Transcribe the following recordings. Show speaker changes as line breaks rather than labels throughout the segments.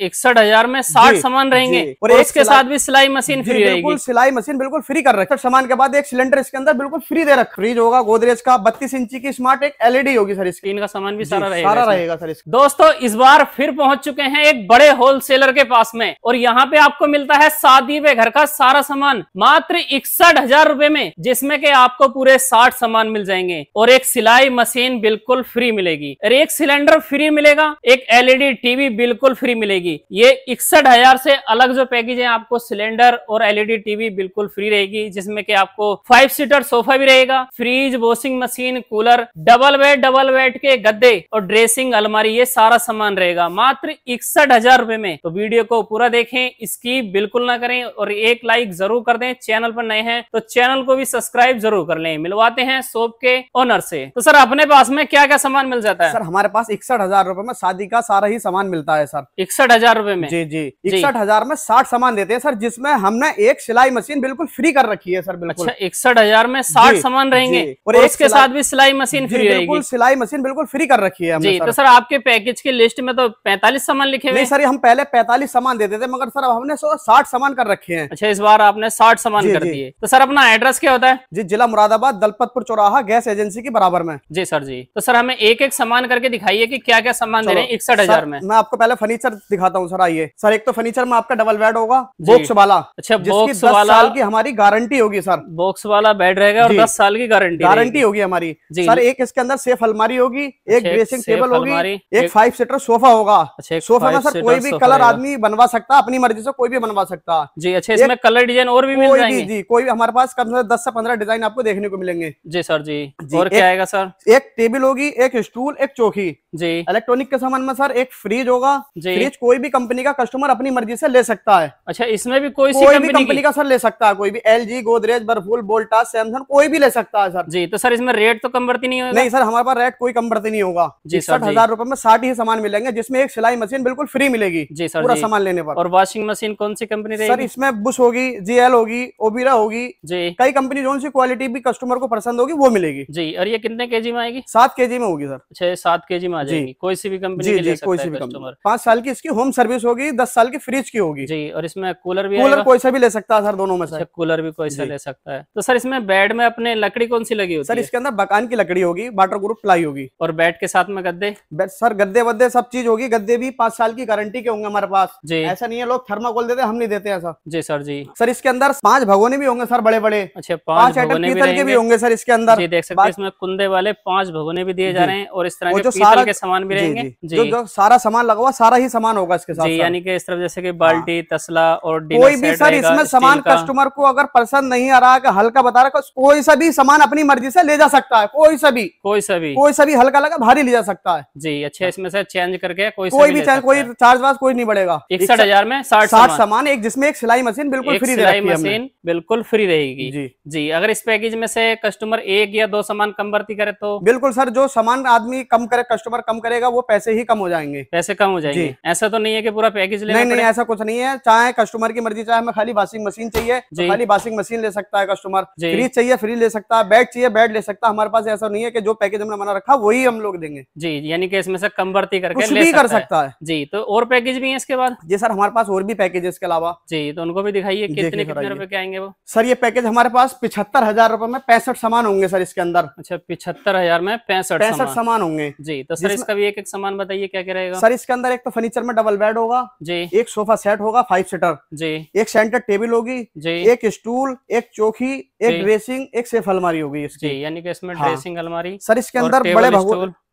इकसठ हजार में साठ सामान रहेंगे और, और इसके साथ भी सिलाई मशीन फ्री बिल्कुल
सिलाई मशीन बिल्कुल फ्री कर रखा सामान के बाद एक सिलेंडर इसके अंदर बिल्कुल फ्री दे रखा फ्रीज होगा गोदरेज का बत्तीस इंची की स्मार्ट एक
एलईडी होगी सर स्क्रीन का सामान भी सारा रहेगा सारा रहेगा सर दोस्तों इस बार फिर पहुंच चुके हैं एक बड़े होलसेलर के पास में और यहाँ पे आपको मिलता है शादी में घर का सारा सामान मात्र इकसठ हजार रूपए में जिसमे के आपको पूरे साठ सामान मिल जाएंगे और एक सिलाई मशीन बिल्कुल फ्री मिलेगी और एक सिलेंडर फ्री मिलेगा एक एलईडी टीवी बिल्कुल फ्री मिलेगी मिलेगी ये इकसठ हजार से अलग जो पैकेज है आपको सिलेंडर और एलईडी टीवी e बिल्कुल फ्री रहेगी जिसमें कि आपको फाइव सीटर सोफा भी रहेगा fridge washing machine cooler double bed double bed के गद्दे और ड्रेसिंग अलमारी ये सारा सामान रहेगा मात्र इकसठ हजार में तो वीडियो को पूरा देखे इसकी बिल्कुल ना करें और एक लाइक जरूर कर दे चैनल पर नए हैं तो चैनल को भी सब्सक्राइब जरूर कर ले मिलवाते हैं सोप के ओनर से तो सर अपने पास
में क्या क्या सामान मिल जाता है सर हमारे पास इकसठ हजार रूपए में शादी का सारा ही सामान मिलता है सर इकसठ इकसठ हजार
रूपए में जी जी इकसठ
हजार में साठ सामान देते हैं सर जिसमें हमने एक सिलाई मशीन बिल्कुल फ्री कर
रखी है सर बिल्कुल अच्छा इकसठ हजार में साठ सामान रहेंगे और, इसके साथ भी सिलाई मशीन फ्री बिल्कुल
सिलाई मशीन बिल्कुल फ्री कर रखी है जी तो सर
आपके पैकेज की लिस्ट में तो पैंतालीस सामान लिखे हुए सर हम
पहले पैंतालीस सामान देते थे मगर सर हमने
साठ सामान कर रखे हैं अच्छा इस बार आपने साठ सामान कर दिए
तो सर अपना एड्रेस क्या होता है जी जिला मुरादाबाद दलपतपुर चौराहा गैस एजेंसी के बराबर में जी सर जी
तो सर हमें एक एक सामान करके दिखाइए की क्या क्या सामान दे रहे हैं इकसठ हजार में
मैं आपको पहले फर्नीचर दिखा दिखाता हूँ सर आइए सर एक तो फर्नीचर में आपका डबल बेड होगा बॉक्स वाला अच्छा जिसकी दस वाला, साल की
हमारी गारंटी होगी सर बॉक्स वाला बेड रहेगा और दस साल की गारंटी गारंटी
होगी हमारी सर एक इसके अंदर सेफ अलमारी होगी एक ड्रेसिंग अच्छा, टेबल होगी एक फाइव सीटर सोफा होगा सोफा अच्छा, में सर कोई भी कलर आदमी बनवा सकता अपनी मर्जी से कोई भी बनवा सकता जी अच्छा इसमें
कलर डिजाइन और
भी मिल जाएंगे जी कोई भी हमारे पास कम से कम दस से पंद्रह डिजाइन आपको देखने को मिलेंगे जी सर जी और क्या आएगा सर एक टेबल होगी एक स्टूल एक चौकी जी इलेक्ट्रॉनिक के सामान में सर एक फ्रिज होगा जी फ्रिज कोई कोई भी कंपनी का कस्टमर अपनी मर्जी से ले सकता है अच्छा इसमें भी कोई कोई भी कंपनी का सर ले सकता है कोई भी एल जी गोदरेज बर्फुल बोल्टा सैमसंग कोई भी ले सकता है सर
जी तो सर इसमें रेट तो कम बढ़ती नहीं होगा नहीं सर
हमारे पास रेट कोई कम बढ़ती नहीं होगा जी सर हजार रुपए में साठ ही सामान मिलेंगे जिसमें एक सिलाई मशीन बिल्कुल फ्री मिलेगी जी सर पूरा सामान
लेने पर और वॉशिंग मशीन कौन सी कंपनी सर इसमें
बुश होगी जीएल होगी ओबीरा होगी जी कई कंपनी जोन सी क्वालिटी भी कस्टमर को पसंद होगी वो मिलेगी जी और ये कितने के में आएगी सात के
में होगी सर अच्छा सात के
में आ जाएगी कोई सी भी कंपनी कोई सी भी कंपनी
पांच साल की इसकी होम सर्विस होगी दस साल की फ्रिज की होगी जी और इसमें कूलर भी कूलर कोई
सा भी ले सकता है सर दोनों में
से कूलर अच्छा, भी कोई सा ले सकता है तो सर इसमें बेड में अपने लकड़ी कौन सी लगी होगी सर इसके अंदर बकान की लकड़ी होगी वाटर ग्रुप प्लाई
होगी और बेड के साथ में गद्दे सर गद्दे वद्दे सब चीज होगी गद्दे भी पांच साल की गारंटी के होंगे हमारे पास जी ऐसा नहीं है लोग थर्माकोल देते हम नहीं देते ऐसा जी सर जी सर इसके अंदर पांच भगोने भी होंगे सर बड़े
बड़े अच्छा पांच आइटम के भी होंगे सर इसके अंदर देख सकते हैं इसमें कुंदे वाले पांच भगोने भी दिए जा रहे हैं और इस तरह के सामान भी रहेंगे जो
सारा सामान लगा हुआ सारा ही सामान होगा इसके साथ यानी
कि इस तरफ जैसे कि बाल्टी हाँ। तसला और कोई भी सर इसमें सामान कस्टमर
को अगर पसंद नहीं आ रहा है हल्का बता रहा कोई सा भी सामान अपनी मर्जी से ले जा सकता है कोई सा भी कोई सा भी कोई सा भी हल्का लगा भारी ले जा
सकता है जी अच्छा इसमें से चेंज करके कोई भी चेंज कोई
चार्ज वार्ज कोई नहीं बढ़ेगा
इकसठ हजार में साठ साठ
सामान एक जिसमें एक सिलाई मशीन बिल्कुल फ्री सिलाई मशीन
बिल्कुल फ्री रहेगी जी जी अगर इस पैकेज में से कस्टमर एक या दो सामान कम भर्ती करे तो बिल्कुल सर जो
सामान आदमी कम करे कस्टमर कम करेगा वो पैसे ही कम हो जाएंगे पैसे कम हो जाएंगे
ऐसा तो नहीं है कि पूरा
पैकेज लेना नहीं नहीं ऐसा कुछ नहीं है चाहे कस्टमर की मर्जी चाहे हमें खाली वाशिंग मशीन चाहिए तो खाली वाशिंग मशीन ले सकता
है कस्टमर फ्रीज
चाहिए फ्री ले सकता है बेड चाहिए बेड ले सकता है हमारे पास ऐसा नहीं है की जो पैकेज हमने मना रखा वही
हम लोग देंगे जी यानी कि इसमें से कम बढ़ती करके कर सकता है जी तो और पैकेज भी है इसके बाद जी सर हमारे पास और भी पैकेज इसके अलावा जी तो उनको भी दिखाइए कितने कितने रुपए के
आएंगे वो सर ये पैकेज हमारे पास पिछहत्तर हजार रुपए में पैंसठ सामान होंगे सर इसके अंदर अच्छा पिछहत्तर हजार में पैंसठ पैंसठ सामान होंगे जी तो सर इसका
भी एक एक सामान बताइए क्या क्या रहेगा सर
इसके अंदर एक तो फर्नीचर में डबल बेड होगा जी एक सोफा सेट होगा फाइव सीटर जी एक सेंटर टेबल होगी जी एक स्टूल एक चौकी एक ड्रेसिंग एक सेफ अलमारी होगी इसकी यानी कि इसमें हाँ। ड्रेसिंग अलमारी सर इसके अंदर बड़े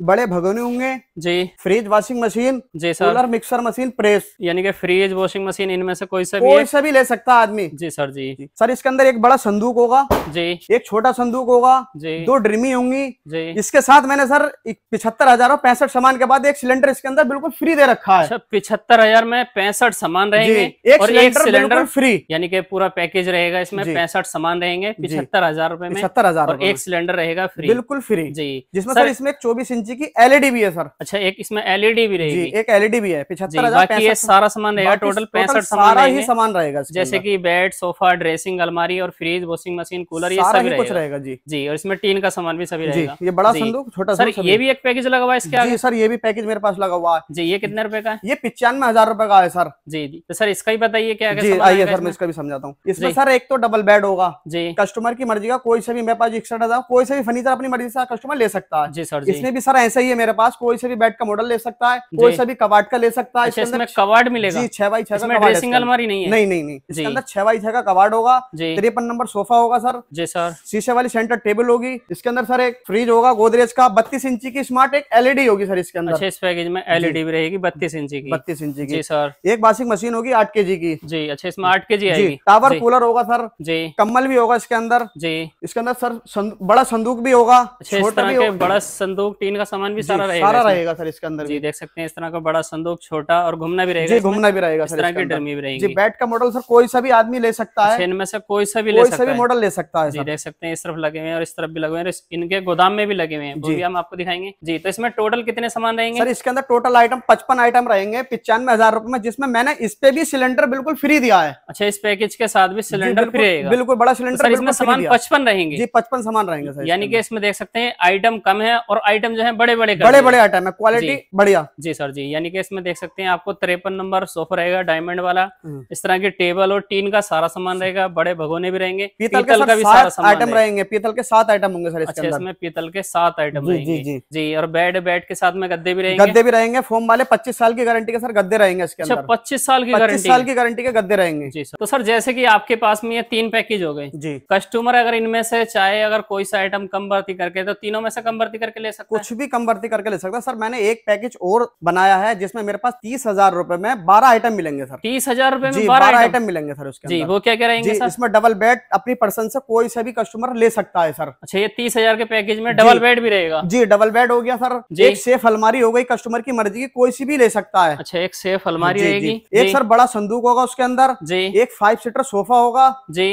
बड़े भगोने होंगे जी फ्रिज वॉशिंग मशीन जी sir cooler
mixer machine press यानी कि फ्रिज वॉशिंग मशीन इनमें से कोई सा भी कोई सा भी ले सकता है आदमी जी सर जी।,
सर इसके अंदर एक बड़ा संदूक होगा जी एक छोटा संदूक होगा जी दो ड्रिमी होंगी जी इसके साथ मैंने सर पिछहत्तर हजार और पैंसठ सामान के बाद एक सिलेंडर इसके अंदर बिल्कुल फ्री दे रखा है अच्छा, पिछहत्तर हजार
में पैंसठ सामान रहेंगे एक सिलेंडर फ्री यानी कि पूरा पैकेज रहेगा इसमें पैंसठ सामान रहेंगे पिछहत्तर हजार रूपए में पिछहत्तर हजार एक सिलेंडर रहेगा फ्री बिल्कुल फ्री जी जिसमें सर इसमें
चौबीस इंची की एलईडी e भी है सर अच्छा एक इसमें एलईडी e भी रहेगी एक एलईडी e भी है पिछहत्तर बाकी ये सारा सामान रहेगा टोटल पैंसठ सारा ही सामान रहेगा जैसे
की बेड सोफा ड्रेसिंग अलमारी और फ्रिज वॉशिंग मशीन कूलर ये सभी कुछ रहेगा जी जी और इसमें टीन का सामान भी सभी रहेगा ये बड़ा संदूक छोटा सर ये भी एक पैकेज लगा हुआ है इसके आगे
सर ये भी पैकेज मेरे पास लगा हुआ है जी ये कितने रुपए का ये पिचानवे हजार रुपए का है सर जी जी तो सर इसका
ही बताइए क्या आइए सर मैं इसका भी समझाता हूँ इसमें सर
एक तो डबल बेड होगा जी कस्टमर की मर्जी का कोई से भी मेरे पास एक्स्ट्रा डिजाइन कोई से भी फर्नीचर अपनी मर्जी से कस्टमर ले सकता है जी सर जी। इसमें भी सर ऐसा ही है मेरे पास कोई से भी बेड का मॉडल ले सकता है कोई से भी कबाड़ का ले सकता है अच्छा, इसमें कबाड़ मिलेगा जी छह बाई छह का सिंगल नहीं है नहीं नहीं इसके अंदर छह बाई छह का कबाड़ होगा तिरपन नंबर सोफा होगा सर जी सर शीशे वाली सेंटर टेबल होगी इसके अंदर सर एक फ्रिज होगा गोदरेज का बत्तीस इंची की स्मार्ट एक एलईडी होगी सर इसके अंदर अच्छा,
इस पैकेज में एलईडी भी रहेगी बत्तीस इंची की बत्तीस इंची की सर एक बासिक मशीन होगी आठ के की जी अच्छा इसमें आठ के जी टावर कूलर होगा सर जी कम्बल भी होगा
इसके अंदर जी इसके अंदर सर संद, बड़ा संदूक भी होगा अच्छा, छोटा भी होगा बड़ा
संदूक टीन का सामान भी सारा रहेगा सारा रहेगा सर इसके अंदर जी देख सकते हैं इस तरह का बड़ा संदूक छोटा और घूमना भी रहेगा घूमना भी रहेगा सर की डरमी भी रहेगी
बैट का मॉडल सर कोई सा भी आदमी ले सकता है अच्छा, इनमें
से कोई सा भी ले सकता है मॉडल ले सकता है जी देख सकते हैं इस तरफ लगे हुए और इस तरफ भी लगे हुए इनके गोदाम में भी लगे हुए हैं जी हम आपको दिखाएंगे जी तो इसमें टोटल कितने सामान रहेंगे सर इसके
अंदर टोटल आइटम पचपन आइटम रहेंगे पिचानवे हजार रुपए में जिसमें मैंने इस पे भी सिलेंडर बिल्कुल फ्री दिया है
अच्छा इस पैकेज के साथ भी सिलेंडर फ्री बिल्कुल बड़ा तो सिलेंडर इसमें सामान पचपन रहेंगे जी पचपन सामान रहेंगे सर यानी कि इसमें देख सकते हैं आइटम कम है और आइटम जो है बड़े बड़े बड़े बड़े आइटम है क्वालिटी बढ़िया जी सर जी यानी कि इसमें देख सकते हैं आपको तिरपन नंबर सोफा रहेगा डायमंड वाला हम्म। इस तरह के टेबल और टीन का सारा सामान रहेगा बड़े भगोने भी रहेंगे पीतल का भी सारा आइटम
रहेंगे पीतल के सात आइटम होंगे सर अच्छा, इसमें
पीतल के सात आइटम जी और बेड बेड के साथ में गद्दे भी रहेंगे गद्दे भी
रहेंगे फोम वाले पच्चीस साल की गारंटी के सर गद्दे रहेंगे इसके अच्छा, अंदर
पच्चीस साल की गारंटी साल की गारंटी के गद्दे रहेंगे जी सर तो सर जैसे की आपके पास में ये तीन पैकेज हो गए जी कस्टमर अगर इनमें से चाहे अगर कोई सा आइटम कम भर्ती करके तो तीनों में से कम भर्ती करके ले सकता कुछ भी
कम भर्ती करके ले सकता है सर मैंने एक पैकेज और बनाया है जिसमें मेरे पास तीस हजार रूपए में बारह आइटम मिलेंगे सर
तीस हजार रूपए में बारह आइटम मिलेंगे सर उसके जी वो क्या कह रहे इसमें
डबल बेड अपनी पर्सन से कोई सा भी कस्टमर ले सकता है सर
अच्छा ये तीस हजार के पैकेज में डबल बेड भी रहेगा
जी डबल बेड हो गया सर एक सेफ अलमारी हो गई कस्टमर की मर्जी की कोई सी भी ले सकता है अच्छा एक सेफ अलमारी रहेगी एक सर बड़ा संदूक होगा उसके अंदर जी एक फाइव सीटर सोफा होगा जी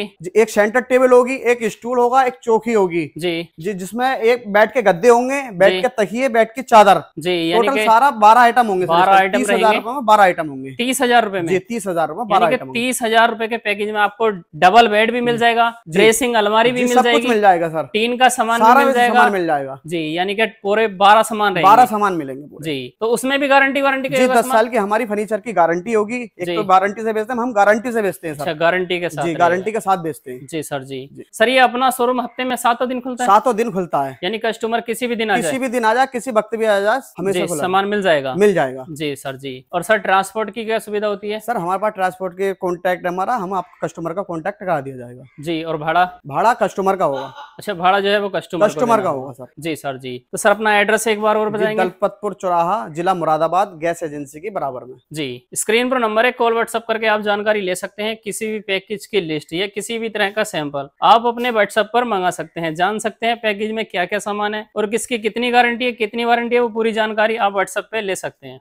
एक सेंटर टेबल टेबल होगी एक स्टूल होगा एक चौकी होगी जी जी जिसमें एक बैठ के गद्दे होंगे बैठ के तकिए
बैठ के चादर जी टोटल सारा
बारह आइटम होंगे बारह आइटम तीस हजार रूपए में बारह आइटम होंगे
तीस हजार रूपए में तीस हजार रूपए बारह तीस हजार रूपए के पैकेज में आपको डबल बेड भी मिल जाएगा ड्रेसिंग अलमारी भी मिल जाएगी मिल जाएगा सर टीन का सामान मिल जाएगा मिल जाएगा जी यानी कि पूरे बारह सामान बारह सामान मिलेंगे जी तो उसमें भी गारंटी वारंटी जी दस साल
की हमारी फर्नीचर की गारंटी होगी एक तो गारंटी से बेचते हैं हम गारंटी से बेचते हैं सर
गारंटी अच्छा, के साथ गारंटी के साथ बेचते हैं जी सर जी जी सर ये अपना शोरूम हफ्ते में सातों दिन खुलता है सातों दिन खुलता है यानी कस्टमर किसी भी दिन आ किसी भी दिन आ जाए किसी वक्त भी आ जाए हमेशा सामान मिल जाएगा मिल जाएगा जी सर जी और सर ट्रांसपोर्ट की क्या सुविधा होती
है सर हमारे पास ट्रांसपोर्ट के कॉन्टेक्ट हमारा हम आपको कस्टमर का कॉन्टेक्ट करा दिया जाएगा
जी और भाड़ा भाड़ा कस्टमर का होगा अच्छा भाड़ा जो है वो कस्टमर कस्टमर का होगा सर जी सर जी तो सर अपना एड्रेस एक बार और बताएंगे दलपतपुर
चौराहा जिला मुरादाबाद गैस एजेंसी के बराबर में
जी स्क्रीन पर नंबर है कॉल व्हाट्सअप करके आप जानकारी ले सकते हैं किसी भी पैकेज की लिस्ट या किसी भी तरह का सैंपल माल आप अपने व्हाट्सएप पर मंगा सकते हैं जान सकते हैं पैकेज में क्या क्या सामान है और किसकी कितनी गारंटी है कितनी वारंटी है वो पूरी जानकारी आप व्हाट्सएप पे ले सकते हैं